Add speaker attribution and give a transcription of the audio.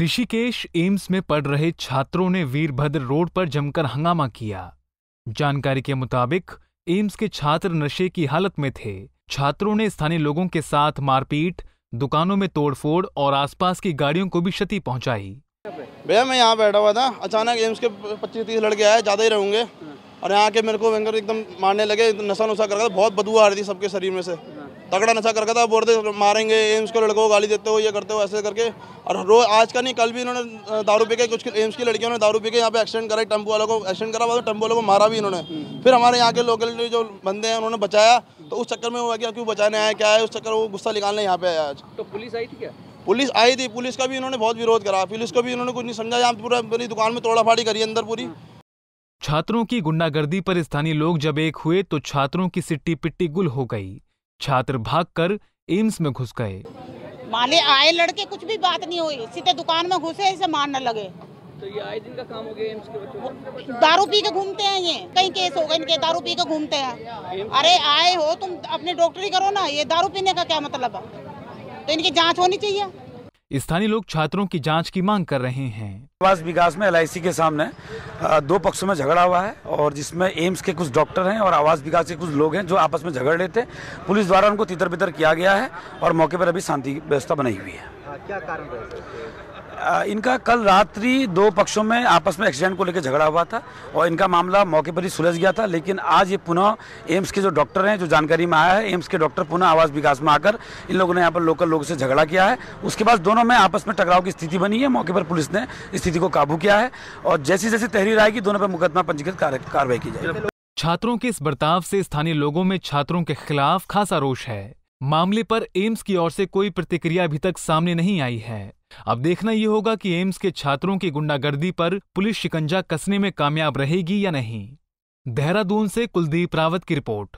Speaker 1: Rishikesh AIIMS में पढ़ रहे छात्रों ने वीरभद्र रोड पर जमकर हंगामा किया जानकारी के मुताबिक एम्स के छात्र नशे की हालत में थे छात्रों ने स्थानीय लोगों के साथ मारपीट दुकानों में तोड़फोड़ और आसपास की गाड़ियों को भी क्षति पहुंचाई
Speaker 2: भैया मैं यहाँ बैठा हुआ था अचानक एम्स के पच्चीस तीस लड़के आए ज़्यादा ही रहूंगे और यहाँ के मेरे को वेंगर एकदम मारने लगे नशा नुशा कर रहा था बहुत बदबू आ रही थी सबके शरीर में से तगड़ा नशा कर रहा था बोलते मारेंगे एम्स के लड़कों को गाली देते हो ये करते हो ऐसे करके और रोज आज का नहीं कल भी इन्होंने दारू पी के कुछ एम्स की लड़कियों ने दारू पी के यहाँ पे एक्सीडेंट करा टेम्पो वालों को एक्सीडेंट करा तो टेम्पो वालों को मारा भी इन्होंने फिर हमारे यहाँ के लोकल जो बंदे हैं उन्होंने बचाया तो उस चक्कर में हुआ कि क्यों बचाने आया क्या है उस चक्कर वो गुस्सा निकालने यहाँ पे आया आज
Speaker 1: तो पुलिस आई थी क्या
Speaker 2: पुलिस आई थी पुलिस का भी इन्होंने बहुत विरोध करा पुलिस को भी इन्होंने कुछ नहीं समझा यहाँ पूरा पूरी दुकान में तोड़ाफाड़ी करी अंदर पूरी
Speaker 1: छात्रों की गुंडागर्दी पर स्थानीय लोग जब एक हुए तो छात्रों की सिट्टी पिट्टी गुल हो गई छात्र भागकर एम्स में घुस गए
Speaker 3: माले आए लड़के कुछ भी बात नहीं हुई सीधे दुकान में घुसे ऐसे मारने लगे
Speaker 4: तो ये आए दिन का काम हो गया एम्स के बच्चों दारू पी के घूमते
Speaker 3: हैं ये कहीं केस हो गए इनके दारू पी के घूमते
Speaker 4: हैं अरे आए
Speaker 3: हो तुम अपनी डॉक्टरी करो ना ये दारू पीने का क्या मतलब है तो इनकी जांच होनी चाहिए
Speaker 1: स्थानीय लोग छात्रों की जांच की मांग कर रहे हैं आवास विकास में एल के सामने दो पक्षों में
Speaker 4: झगड़ा हुआ है और जिसमें एम्स के कुछ डॉक्टर हैं और आवास विकास के कुछ लोग हैं जो आपस में झगड़ रहे थे पुलिस द्वारा उनको तितर बितर किया गया है और मौके पर अभी शांति व्यवस्था बनाई हुई है
Speaker 3: क्या कारण रहे
Speaker 4: इनका कल रात्रि दो पक्षों में आपस में एक्सीडेंट को लेकर झगड़ा हुआ था और इनका मामला मौके पर ही सुलझ गया था लेकिन आज ये पुनः एम्स के जो डॉक्टर हैं जो जानकारी में आया है एम्स के डॉक्टर पुनः आवास विकास में आकर इन लोगों ने यहाँ पर लोकल लोगों से झगड़ा किया है उसके बाद दोनों में आपस में टकराव की स्थिति बनी है मौके पर पुलिस ने स्थिति को काबू किया है और जैसी जैसी तहरीर आएगी दोनों पर मुकदमा पंजीकृत कार्रवाई की जाएगी
Speaker 1: छात्रों के इस बर्ताव से स्थानीय लोगों में छात्रों के खिलाफ खासा रोष है मामले पर एम्स की ओर से कोई प्रतिक्रिया अभी तक सामने नहीं आई है अब देखना यह होगा कि एम्स के छात्रों की गुंडागर्दी पर पुलिस शिकंजा कसने में कामयाब रहेगी या नहीं देहरादून से कुलदीप रावत की रिपोर्ट